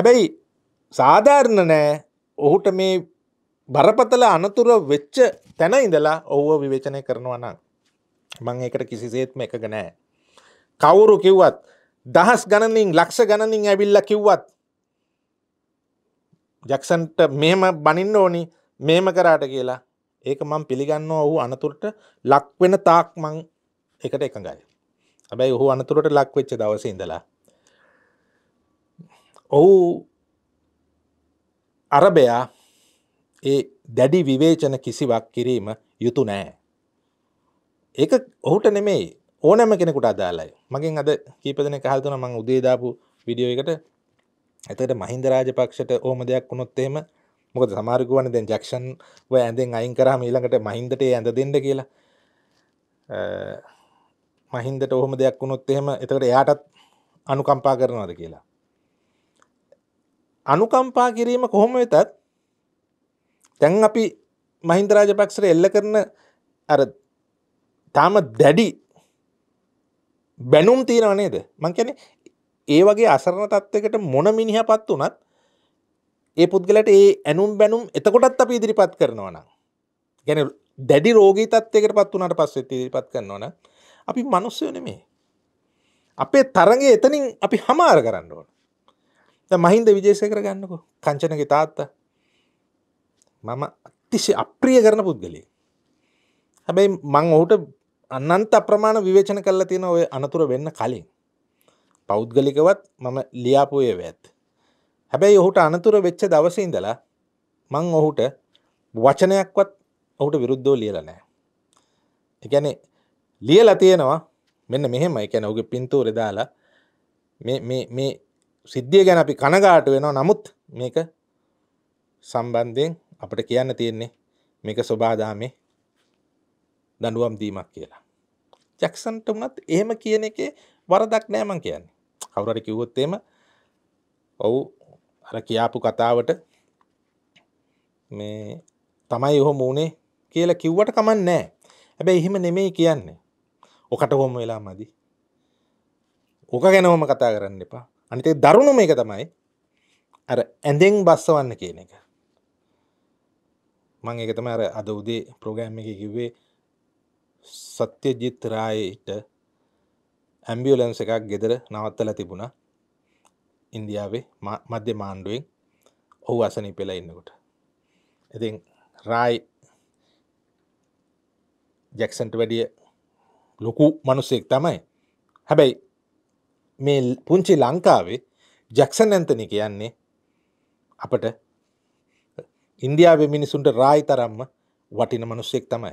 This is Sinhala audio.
හැබැයි සාධාරණ නෑ ඔහුට මේ බරපතල අනතුර වෙච්ච තැන ඉඳලා ඔහුව විවේචනය කරනවා නම් මං ඒකට කිසිසේත්ම එක ගනෑ. කවුරු කිව්වත් දහස් ගණනින් ලක්ෂ ගණනින් ඇවිල්ල කිව්වත් ජක්සන්ට මෙම බනින්න ඕනි මේම කරාට කියලා ඒක මං පිළිගන්න ඔහු අනතුරට ලක්වෙන තාක් මං එකට එකඟයි. හැබැයි ඔහු අනතුරට ලක්වෙච්ච දවස ඉඳලා ඔහු අරබයා ඒ දැඩි විවේචන කිසිවක් කිරීම යුතු නෑ. ඒක ඔහුට නෙමේ ඕනෑම කෙනෙකුට අදාලයි මගින් අද කීපදන කහල්තුන මං උදේදාපු විඩියෝ එකට ඇතට මහින්ද රාජපක්ෂට ඕම දෙයක් වුණොත් එහෙම මොකද සමාරකුවන දැන් ජක්ෂන් ව ඇඳෙන් අයින් කරාම ඊළඟට මහින්දට ඇඳ දෙන්න කියලා මහින්දට ඔහොම දෙයක් වුණොත් එහෙම එතකට එයාටත් අනුකම්පා කරනවද කියලා අනුකම්පා කිරීම කොහොම වෙතත් තැන් අපි මහින්ද රාජපක්ෂට එල්ල කරන අර තාම දැඩි බැනුම් තියෙනව නේද මං කියන්නේ ඒ වගේ අසරණ තත්වයකට මොන මිනිහපත් වුණත් ඒ පුද්ගලට ඒ ඇනුම් බැනුම් එතකොටත් අපි ඉදිරිපත් කරනවා නම් ගැන දැඩි රෝගී තත්වයකට පත් වුණට පස්සේ ඉදිරිපත් කරනවන අපි මනුස්සයෝ නෙමේ අපේ තරගය එතනින් අපි හමාර කරන්න ඕන මහින්ද විජේසය කරගන්නකො කංචනගේ තාත්තා මම අතිසි අප්‍රිය කරන පුද්ගලේ හැබැයි මං ඔහුට අන්නන්ත අප්‍රමාණ විවේචන කල්ලා තියෙන ඔය අනතුර වෙන්න කලින් පෞද්ගලිකවත් මම ලියාපුය වැත් හැබැයි ඔහුට අනතුර වෙච්ච දවසඉඳලා මං ඔහුට වචනයක්වත් ඔහුට විරුද්ධෝ ලියල නෑ එකැනෙ ලියලා තියෙනවා මෙන්න මෙහෙම එකැන ඔගේ පින්තූර දාලා මේ සිද්ධිය ගැන අපි කනගාට වෙනවා නමුත් මේක සම්බන්ධයෙන් අපට කියන්න තියෙන්නේ මේක ස්වබාදාමේ දඩුවම් දීමක් කියලා. ජැක්සන්ට වනත් එහෙම කියන එක වරදක් නෑමන් කියන්නේ. කවුරට කිව්වොත්තේම ඔවු අර කියාපු කතාවට මේ තමයි ඔහොම වනේ කියලා කිව්වට කමන් නෑ හැබැ එහෙම නෙමෙයි කියන්නේ. ඕකට හොම වෙලා මදි. ඕක ගැනහොම කතා කරන්න එපා අනිතේ දරුණු මේක තමයි අර ඇඳෙන් බස්සවන්න කියන එක මං ඒක තම අර අද උදේ ප්‍රෝගෑම් එක කිව්වේ සත්‍ය ජිත්රායට ඇම්බියලන්ස එකක් ගෙදර නවත්තල තිබුණ ඉන්දියාවේ මධ්‍ය මාණ්ඩුවෙන් ඔහු අසනී පෙලා ඉන්නකොට ඉතින් රායි ජැක්සන්ට වැඩිය ලොකු මනුස්සෙක් තමයි හැබැයි මේ පුංචි ලංකාවේ ජැක්සන් ඇන්තනි කියන්නේ අපට ඉන්දියාවේ මිනිසුන්ට රායි තරම්ම වටින මනුස්සෙක් තමයි